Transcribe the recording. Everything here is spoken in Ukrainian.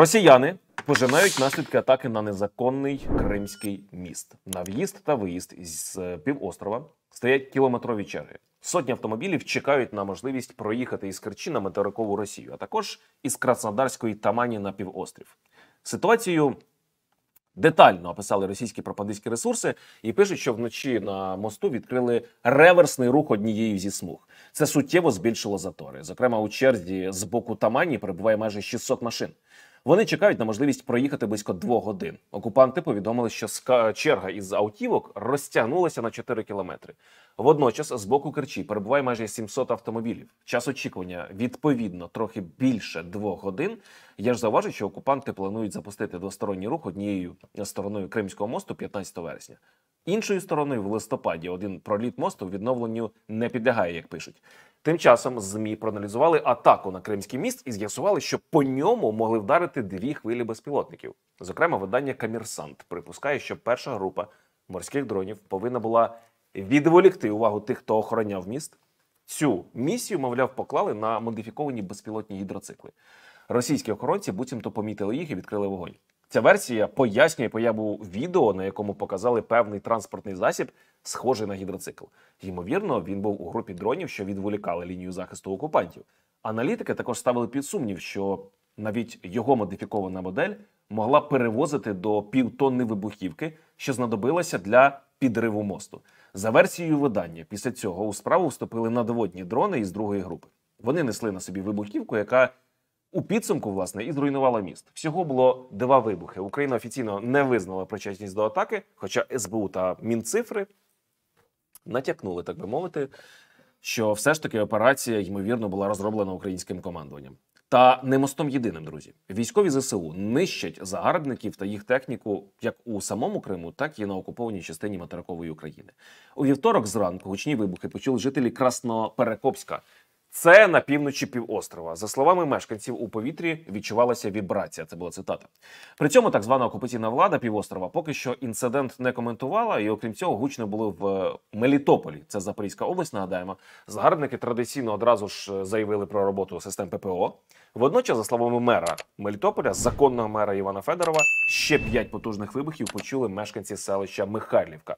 Росіяни пожинають наслідки атаки на незаконний кримський міст. На в'їзд та виїзд з е, півострова стоять кілометрові черги. Сотні автомобілів чекають на можливість проїхати із Керчі на материкову Росію, а також із Краснодарської Тамані на півострів. Ситуацію детально описали російські пропагандистські ресурси і пишуть, що вночі на мосту відкрили реверсний рух однією зі смуг. Це суттєво збільшило затори. Зокрема, у черзі з боку Тамані перебуває майже 600 машин. Вони чекають на можливість проїхати близько двох годин. Окупанти повідомили, що черга із автівок розтягнулася на 4 кілометри. Водночас з боку Керчі перебуває майже 700 автомобілів. Час очікування відповідно трохи більше двох годин. Я ж зауважу, що окупанти планують запустити двосторонній рух однією стороною Кримського мосту 15 вересня, Іншою стороною, в листопаді один проліт мосту відновленню не підлягає, як пишуть. Тим часом змі проаналізували атаку на Кримський міст і з'ясували, що по ньому могли вдарити дві хвилі безпілотників. Зокрема, видання Камірсант припускає, що перша група морських дронів повинна була відволікти увагу тих, хто охороняв міст. Цю місію, мовляв, поклали на модифіковані безпілотні гідроцикли. Російські охоронці буцімто помітили їх і відкрили вогонь. Ця версія пояснює появу відео, на якому показали певний транспортний засіб, схожий на гідроцикл. Ймовірно, він був у групі дронів, що відволікали лінію захисту окупантів. Аналітики також ставили під сумнів, що навіть його модифікована модель могла перевозити до півтонни вибухівки, що знадобилася для підриву мосту. За версією видання, після цього у справу вступили надводні дрони із другої групи. Вони несли на собі вибухівку, яка у підсумку, власне, і зруйнувала міст. Всього було два вибухи. Україна офіційно не визнала причетність до атаки, хоча СБУ та Мінцифри натякнули, так би мовити, що все ж таки операція, ймовірно, була розроблена українським командуванням. Та не мостом єдиним, друзі. Військові ЗСУ нищать загарбників та їх техніку як у самому Криму, так і на окупованій частині материкової України. У вівторок зранку гучні вибухи почули жителі Красноперекопська це на півночі півострова. За словами мешканців, у повітрі відчувалася вібрація. Це була цитата. При цьому так звана окупаційна влада півострова поки що інцидент не коментувала, і окрім цього, гучно були в е, Мелітополі. Це Запорізька область. Нагадаємо, згарбники традиційно одразу ж е, заявили про роботу систем ППО. Водночас, за словами мера Мелітополя, законного мера Івана Федорова, ще п'ять потужних вибухів почули мешканці селища Михайлівка.